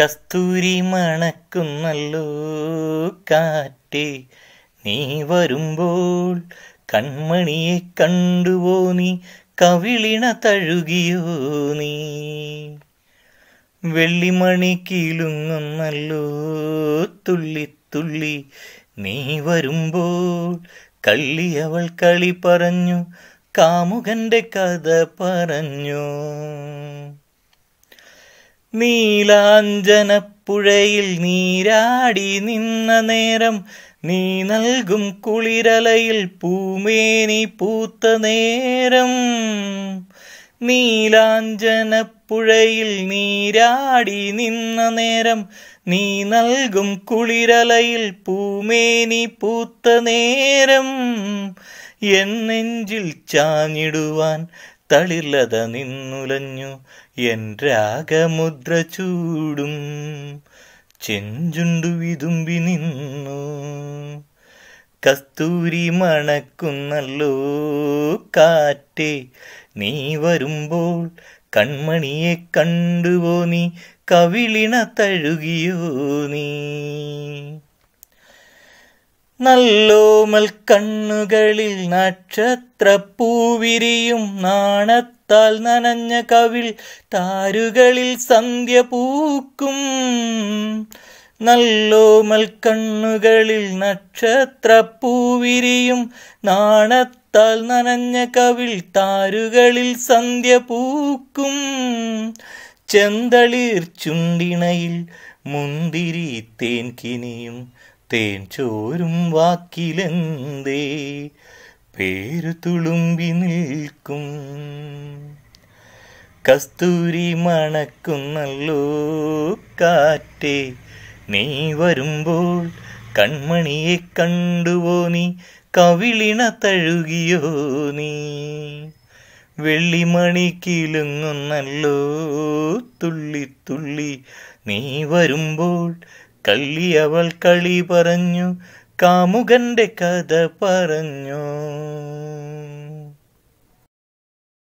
കസ്തൂരി മണക്കുന്നല്ലോ കാറ്റ് നീ വരുമ്പോൾ കൺമണിയെ കണ്ടുവോ നീ കവിളിണ തഴുകിയോ നീ വെള്ളിമണി കീലുങ്ങുന്നല്ലോ തുള്ളി തുള്ളി നീ വരുമ്പോൾ അവൾ കളി പറഞ്ഞു കാമുകന്റെ കഥ പറഞ്ഞു നീലാഞ്ചനപ്പുഴയിൽ നീരാടി നിന്ന നേരം നീ നൽകും കുളിരലയിൽ പൂമേനി പൂത്ത നേരം നീലാഞ്ചനപ്പുഴയിൽ നീരാടി നിന്ന നേരം നീ നൽകും കുളിരലയിൽ പൂമേനി പൂത്ത നേരം എന്നെഞ്ചിൽ ചാഞ്ഞിടുവാൻ തളിർലത നിന്നുലഞ്ഞു എൻ രാഗമുദ്ര ചൂടും ചെഞ്ചുണ്ടു വിതുമ്പി നിന്നു കസ്തൂരി മണക്കുന്നല്ലോ കാറ്റേ നീ വരുമ്പോൾ കൺമണിയെ കണ്ടുവോ നീ കവിളിണ തഴുകിയോ നീ നല്ലോമൽ കണ്ണുകളിൽ നക്ഷത്രപ്പൂവിരിയും നാണത്താൽ നനഞ്ഞ കവിൾ താരുകളിൽ സന്ധ്യ പൂക്കും നല്ലോമൽ കണ്ണുകളിൽ നക്ഷത്രപ്പൂവിരിയും നാണത്താൽ നനഞ്ഞ കവിൾ താരുകളിൽ സന്ധ്യ പൂക്കും ചെന്തളിർ ചുണ്ടിണയിൽ മുന്തിരി തേൻകിനിയും തേൻ ചോരും വാക്കിലെന്തേ പേരു തുളുമ്പി നിൽക്കും കസ്തൂരി മണക്കുന്നല്ലോ കാറ്റേ നീ വരുമ്പോൾ കൺമണിയെ കണ്ടുവോ നീ കവിളിണ തഴുകിയോ നീ വെള്ളിമണി കിലുങ്ങുന്നല്ലോ തുള്ളി തുള്ളി നീ വരുമ്പോൾ അവൾ കളി പറഞ്ഞു കാമുകന്റെ കഥ പറഞ്ഞു